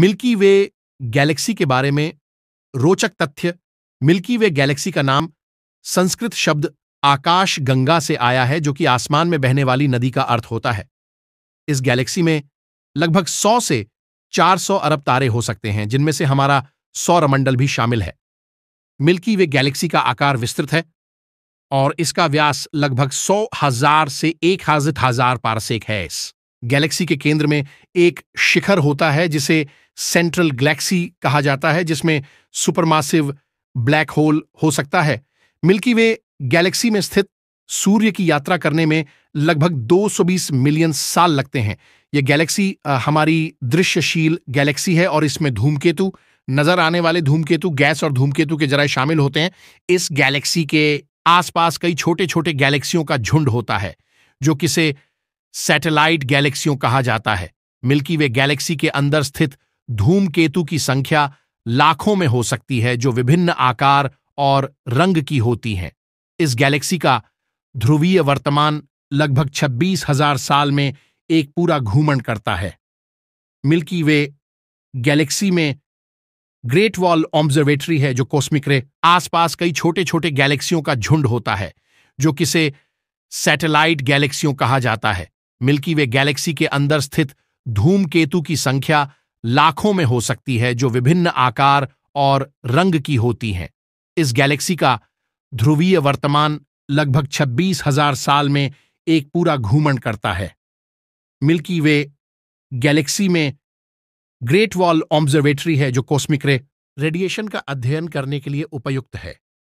milky Way Galaxy के बारे में रोचक तथ्य मिल्की वे गैलेक्सी का नाम संस्कृत शब्द आकाश गंगा से आया है जो कि आसमान में बहने वाली नदी का अर्थ होता है इस गैलेक्सी में लगभग 100 से 400 अरब तारे हो सकते हैं जिनमें से हमारा सौरमंडल भी शामिल है मिल्की वे गैलेक्सी का आकार विस्तृत है और इसका व्यास लगभग सौ हजार से एक हजार पारसेक है इस गैलेक्सी के केंद्र में एक शिखर होता है जिसे सेंट्रल गैलेक्सी कहा जाता है जिसमें सुपरमासिव ब्लैक होल हो सकता है मिल्की वे गैलेक्सी में स्थित सूर्य की यात्रा करने में लगभग 220 मिलियन साल लगते हैं यह गैलेक्सी हमारी दृश्यशील गैलेक्सी है और इसमें धूमकेतु नजर आने वाले धूमकेतु गैस और धूमकेतु के जराए शामिल होते हैं इस गैलेक्सी के आसपास कई छोटे छोटे गैलेक्सियों का झुंड होता है जो किसे सैटेलाइट गैलेक्सियों कहा जाता है मिल्की वे गैलेक्सी के अंदर स्थित धूमकेतु की संख्या लाखों में हो सकती है जो विभिन्न आकार और रंग की होती हैं इस गैलेक्सी का ध्रुवीय वर्तमान लगभग छब्बीस हजार साल में एक पूरा घूमण करता है मिल्की वे गैलेक्सी में ग्रेट वॉल ऑब्जर्वेटरी है जो कॉस्मिक रे आसपास कई छोटे छोटे गैलेक्सियों का झुंड होता है जो किसे सैटेलाइट गैलेक्सियों कहा जाता है मिल्की वे गैलेक्सी के अंदर स्थित धूमकेतु की संख्या लाखों में हो सकती है जो विभिन्न आकार और रंग की होती हैं इस गैलेक्सी का ध्रुवीय वर्तमान लगभग छब्बीस हजार साल में एक पूरा घूमण करता है मिल्की वे गैलेक्सी में ग्रेट वॉल ऑब्जर्वेटरी है जो कॉस्मिक रे रेडिएशन का अध्ययन करने के लिए उपयुक्त है